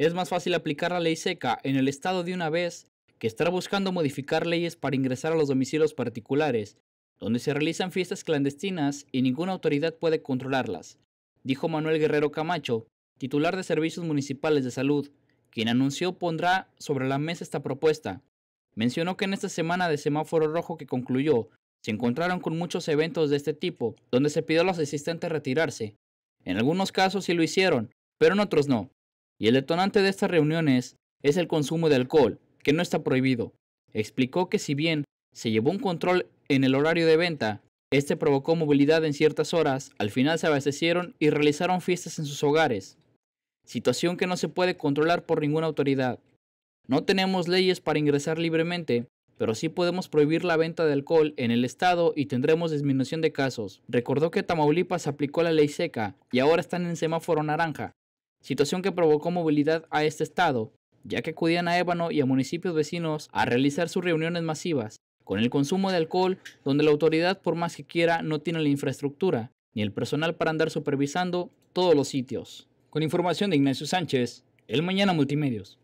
Es más fácil aplicar la ley seca en el Estado de una vez que estar buscando modificar leyes para ingresar a los domicilios particulares, donde se realizan fiestas clandestinas y ninguna autoridad puede controlarlas, dijo Manuel Guerrero Camacho, titular de Servicios Municipales de Salud, quien anunció pondrá sobre la mesa esta propuesta. Mencionó que en esta semana de semáforo rojo que concluyó, se encontraron con muchos eventos de este tipo, donde se pidió a los asistentes retirarse. En algunos casos sí lo hicieron, pero en otros no y el detonante de estas reuniones es el consumo de alcohol, que no está prohibido. Explicó que si bien se llevó un control en el horario de venta, este provocó movilidad en ciertas horas, al final se abastecieron y realizaron fiestas en sus hogares, situación que no se puede controlar por ninguna autoridad. No tenemos leyes para ingresar libremente, pero sí podemos prohibir la venta de alcohol en el estado y tendremos disminución de casos. Recordó que Tamaulipas aplicó la ley seca y ahora están en semáforo naranja, situación que provocó movilidad a este estado, ya que acudían a Ébano y a municipios vecinos a realizar sus reuniones masivas, con el consumo de alcohol, donde la autoridad por más que quiera no tiene la infraestructura, ni el personal para andar supervisando todos los sitios. Con información de Ignacio Sánchez, El Mañana Multimedios.